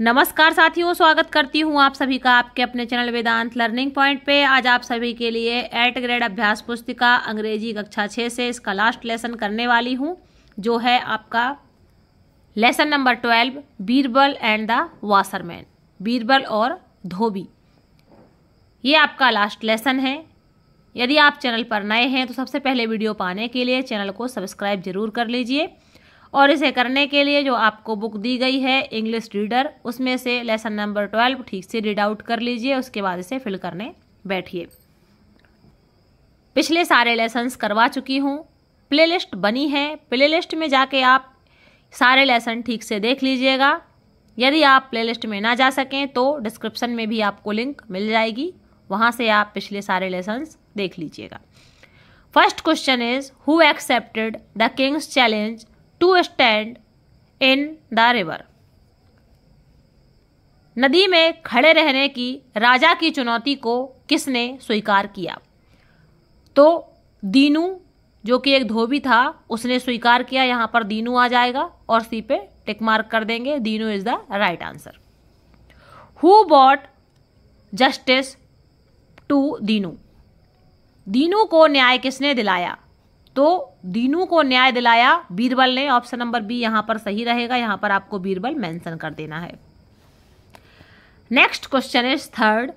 नमस्कार साथियों स्वागत करती हूं आप सभी का आपके अपने चैनल वेदांत लर्निंग पॉइंट पे आज आप सभी के लिए एट ग्रेड अभ्यास पुस्तिका अंग्रेजी कक्षा छः से इसका लास्ट लेसन करने वाली हूं जो है आपका lesson number twelve Birbal and the washerman Birbal और धोबी ये आपका लास्ट लेसन है यदि आप चैनल पर नए हैं तो सबसे पहले वीडियो पाने के लिए चैनल को सब्सक्राइब जरूर कर लीजिए और इसे करने के लिए जो आपको बुक दी गई है इंग्लिश रीडर उसमें से लेसन नंबर ट्वेल्व ठीक से रीड आउट कर लीजिए उसके बाद इसे फिल करने बैठिए पिछले सारे लेसन्स करवा चुकी हूँ प्लेलिस्ट बनी है प्लेलिस्ट में जाके आप सारे लेसन ठीक से देख लीजिएगा यदि आप प्लेलिस्ट में ना जा सकें तो डिस्क्रिप्शन में भी आपको लिंक मिल जाएगी वहाँ से आप पिछले सारे लेसन्स देख लीजिएगा first question is who accepted the king's challenge to stand in the river नदी में खड़े रहने की राजा की चुनौती को किसने स्वीकार किया तो दीनू जो कि एक धोबी था उसने स्वीकार किया यहाँ पर दीनू आ जाएगा और सी पे टिक मार्क कर देंगे Dinu is the right answer who bought justice to Dinu Dinu को न्याय किसने दिलाया तो दीनू को न्याय दिलाया बीरबल ने ऑप्शन नंबर बी यहां पर सही रहेगा यहां पर आपको बीरबल मेंशन कर देना है next question is third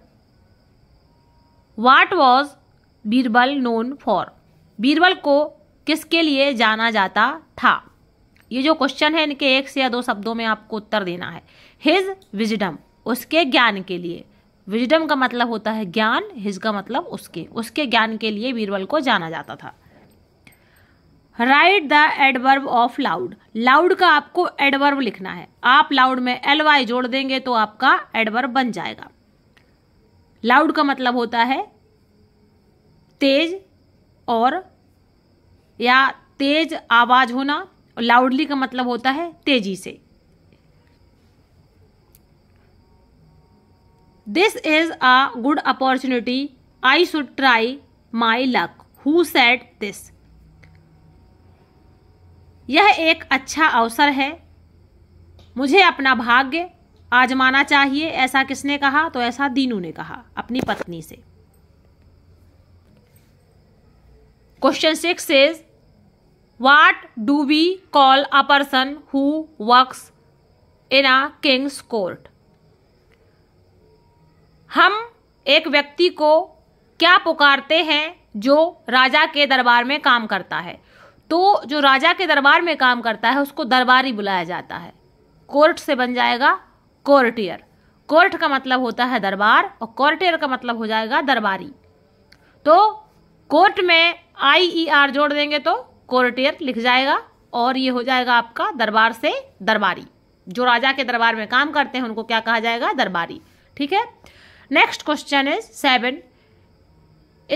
what was Birbal known for Birbal को किसके लिए जाना जाता था ये जो क्वेश्चन है इनके एक से या दो शब्दों में आपको उत्तर देना है हिज विजडम उसके ज्ञान के लिए विजडम का मतलब होता है ज्ञान हिज का मतलब उसके उसके ज्ञान के लिए बीरबल को जाना जाता था right the adverb of loud loud का आपको एडवर्ब लिखना है आप लाउड में एल वाई जोड़ देंगे तो आपका एडवर्ब बन जाएगा लाउड का मतलब होता है तेज और या तेज आवाज होना लाउडली का मतलब होता है तेजी से this is a good opportunity I should try my luck who said this यह एक अच्छा अवसर है मुझे अपना भाग्य आजमाना चाहिए ऐसा किसने कहा तो ऐसा दीनू ने कहा अपनी पत्नी से question six is what do we call a person who works in a king's court हम एक व्यक्ति को क्या पुकारते हैं जो राजा के दरबार में काम करता है तो जो राजा के दरबार में काम करता है उसको दरबारी बुलाया जाता है कोर्ट से बन जाएगा कोर्टियर कोर्ट का मतलब होता है दरबार और कोर्टियर का मतलब हो जाएगा दरबारी तो कोर्ट में आई ई आर जोड़ देंगे तो कोर्टियर लिख जाएगा और ये हो जाएगा आपका दरबार से दरबारी जो राजा के दरबार में काम करते हैं उनको क्या कहा जाएगा दरबारी ठीक है next question is seven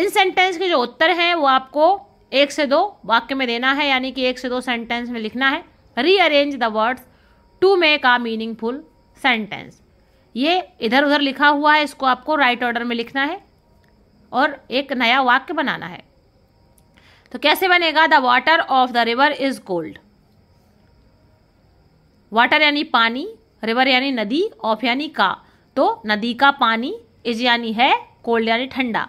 in sentence के जो उत्तर हैं वो आपको एक से दो वाक्य में देना है यानी कि एक से दो सेंटेंस में लिखना है rearrange the words to make a meaningful sentence ये इधर उधर लिखा हुआ है इसको आपको राइट ऑर्डर में लिखना है और एक नया वाक्य बनाना है तो कैसे बनेगा the water of the river is cold water यानी पानी रिवर यानी नदी ऑफ यानी का तो नदी का पानी इज यानी है कोल्ड यानी ठंडा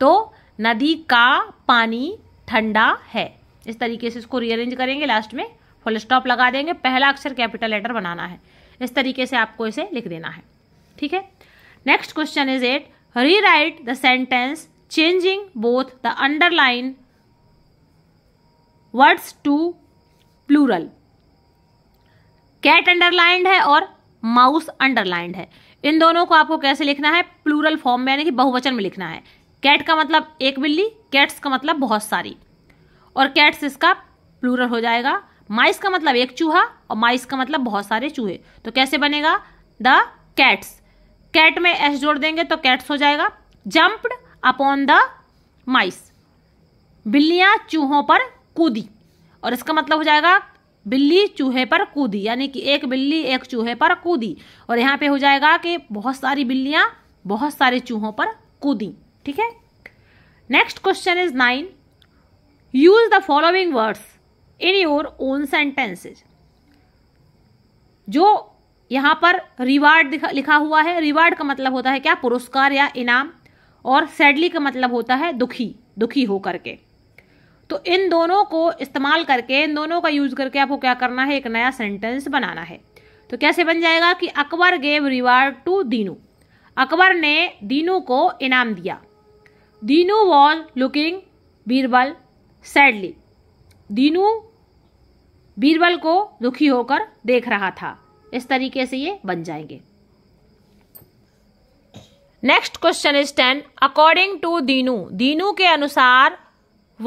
तो नदी का पानी ठंडा है इस तरीके से इसको रीअरेंज करेंगे लास्ट में फुल स्टॉप लगा देंगे पहला अक्षर कैपिटल लेटर बनाना है इस तरीके से आपको इसे लिख देना है ठीक है next question is eight rewrite the sentence changing both the underline words to plural cat underlined है और माउस अंडरलाइंड है इन दोनों को आपको कैसे लिखना है प्लूरल फॉर्म में यानी कि बहुवचन में लिखना है कैट का मतलब एक बिल्ली कैट्स का मतलब बहुत सारी और कैट्स इसका प्लूरल हो जाएगा माइस का मतलब एक चूहा और माइस का मतलब बहुत सारे चूहे तो कैसे बनेगा द कैट्स कैट में एस जोड़ देंगे तो कैट्स हो जाएगा जम्प्ड अपॉन द माइस बिल्लियां चूहों पर कूदी और इसका मतलब हो जाएगा बिल्ली चूहे पर कूदी यानी कि एक बिल्ली एक चूहे पर कूदी और यहां पे हो जाएगा कि बहुत सारी बिल्लियां बहुत सारे चूहों पर कूदी ठीक है next question is nine use the following words in your own sentences जो यहाँ पर रिवार्ड लिखा हुआ है रिवार्ड का मतलब होता है क्या पुरस्कार या इनाम और सैडली का मतलब होता है दुखी दुखी हो करके तो इन दोनों को इस्तेमाल करके इन दोनों का यूज करके आपको क्या करना है एक नया सेंटेंस बनाना है तो कैसे बन जाएगा कि Akbar gave reward to Dinu Akbar ने दीनू को इनाम दिया Dino was looking Birbal sadly Dinu Birbal को दुखी होकर देख रहा था इस तरीके से ये बन जाएंगे next question is ten according to Dinu Dinu के अनुसार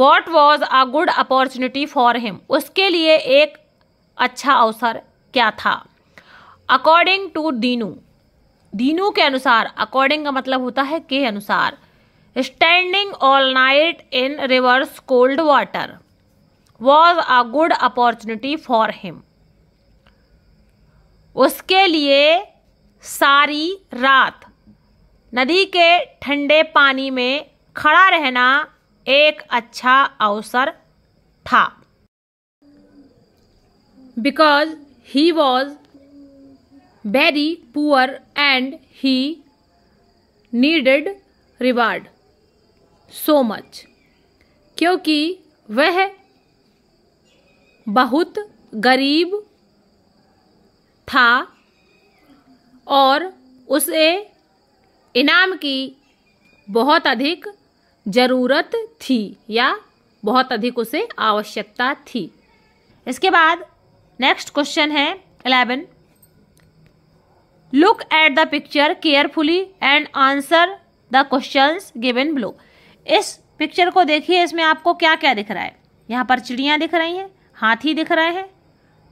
what was a good opportunity for him उसके लिए एक अच्छा अवसर क्या था अकॉर्डिंग टू दीनू दीनू के अनुसार अकॉर्डिंग का मतलब होता है के अनुसार standing all night in river's cold water was a good opportunity for him उसके लिए सारी रात नदी के ठंडे पानी में खड़ा रहना एक अच्छा अवसर था because he was very poor and he needed reward so much क्योंकि वह बहुत गरीब था और उसे इनाम की बहुत अधिक ज़रूरत थी या बहुत अधिक उसे आवश्यकता थी इसके बाद नेक्स्ट क्वेश्चन है eleven look at the picture carefully and answer the questions given below इस पिक्चर को देखिए इसमें आपको क्या क्या दिख रहा है यहाँ पर चिड़ियाँ दिख रही हैं हाथी दिख रहे हैं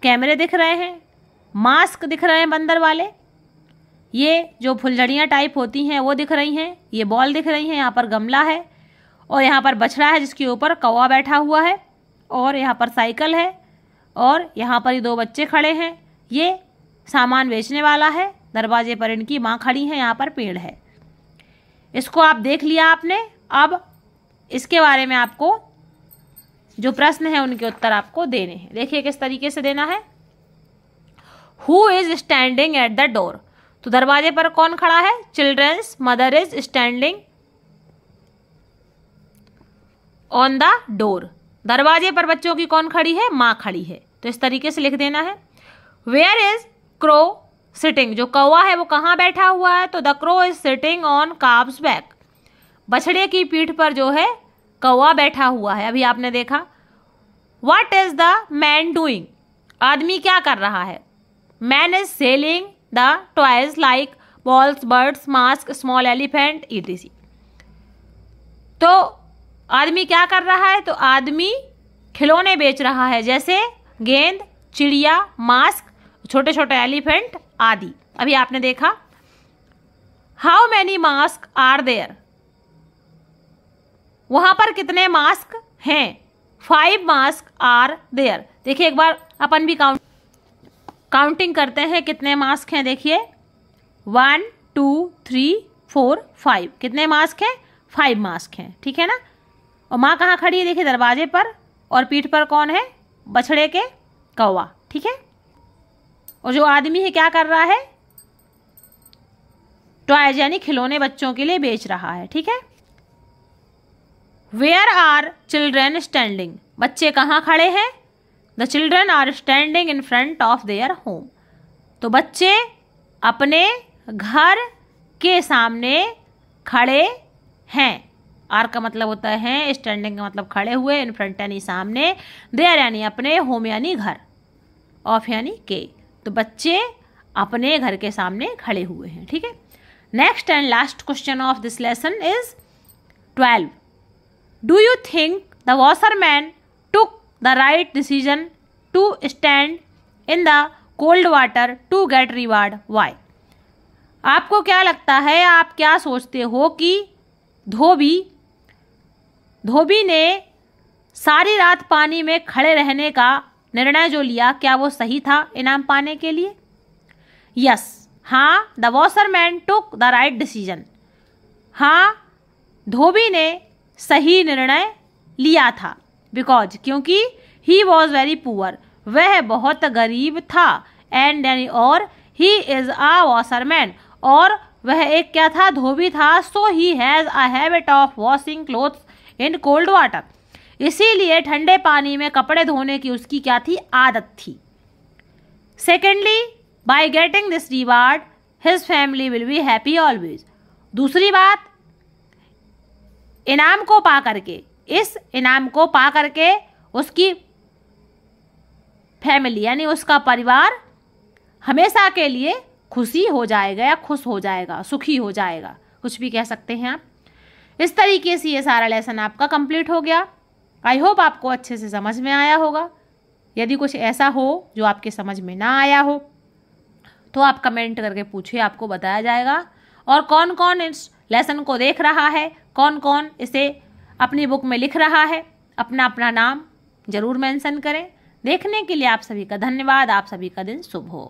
कैमरे दिख रहे हैं मास्क दिख रहे हैं बंदर वाले ये जो फुलझड़ियाँ टाइप होती हैं वो दिख रही हैं ये बॉल दिख रही हैं यहाँ पर गमला है और यहाँ पर बछड़ा है जिसके ऊपर कौवा बैठा हुआ है और यहाँ पर साइकिल है और यहाँ पर ये दो बच्चे खड़े हैं ये सामान बेचने वाला है दरवाजे पर इनकी माँ खड़ी है यहाँ पर पेड़ है इसको आप देख लिया आपने अब इसके बारे में आपको जो प्रश्न है उनके उत्तर आपको देने हैं देखिए किस तरीके से देना है who is standing at the door तो दरवाजे पर कौन खड़ा है children's mother is standing on the door दरवाजे पर बच्चों की कौन खड़ी है माँ खड़ी है तो इस तरीके से लिख देना है वेयर इज क्रो सिटिंग जो कौआ है वो कहाँ बैठा हुआ है तो the crow is sitting on calf's back बछड़े की पीठ पर जो है कौआ बैठा हुआ है अभी आपने देखा what is the man doing आदमी क्या कर रहा है man is selling the toys like balls birds mask small elephant ETC तो आदमी क्या कर रहा है तो आदमी खिलौने बेच रहा है जैसे गेंद चिड़िया मास्क छोटे छोटे एलिफेंट आदि अभी आपने देखा how many mask are there वहाँ पर कितने मास्क हैं फाइव मास्क आर देयर देखिए एक बार अपन भी काउंट काउंटिंग करते हैं कितने मास्क हैं देखिए one two three four five कितने मास्क हैं फाइव मास्क हैं ठीक है ना और माँ कहाँ खड़ी है देखिए दरवाजे पर और पीठ पर कौन है बछड़े के कौवा ठीक है और जो आदमी है क्या कर रहा है टॉयज यानी खिलौने बच्चों के लिए बेच रहा है ठीक है वेयर आर चिल्ड्रेन स्टैंडिंग बच्चे कहाँ खड़े हैं the children are standing in front of their home तो बच्चे अपने घर के सामने खड़े हैं आर का मतलब होता है स्टैंडिंग का मतलब खड़े हुए इन फ्रंट यानी सामने देयर यानी अपने होम यानी घर ऑफ यानी के तो बच्चे अपने घर के सामने खड़े हुए हैं ठीक है next and last question of this lesson is twelve do you think the washerman took the right decision to stand in the cold water to get reward why आपको क्या लगता है आप क्या सोचते हो कि धोबी धोबी ने सारी रात पानी में खड़े रहने का निर्णय जो लिया क्या वो सही था इनाम पाने के लिए यस हाँ the washerman took the right decision हाँ धोबी ने सही निर्णय लिया था बिकॉज क्योंकि ही वॉज वेरी पुअर वह बहुत गरीब था एंड और ही इज अ वॉशरमैन और वह एक क्या था धोबी था so he has a habit of washing clothes in cold water इसीलिए ठंडे पानी में कपड़े धोने की उसकी क्या थी आदत थी secondly by getting this reward his family will be happy always दूसरी बात इनाम को पा करके इस इनाम को पा करके उसकी फैमिली यानी उसका परिवार हमेशा के लिए खुशी हो जाएगा या खुश हो जाएगा सुखी हो जाएगा कुछ भी कह सकते हैं आप इस तरीके से ये सारा लेसन आपका कंप्लीट हो गया आई होप आपको अच्छे से समझ में आया होगा यदि कुछ ऐसा हो जो आपके समझ में ना आया हो तो आप कमेंट करके पूछिए आपको बताया जाएगा और कौन कौन इस लेसन को देख रहा है कौन कौन इसे अपनी बुक में लिख रहा है अपना अपना नाम जरूर मेंशन करें देखने के लिए आप सभी का धन्यवाद आप सभी का दिन शुभ हो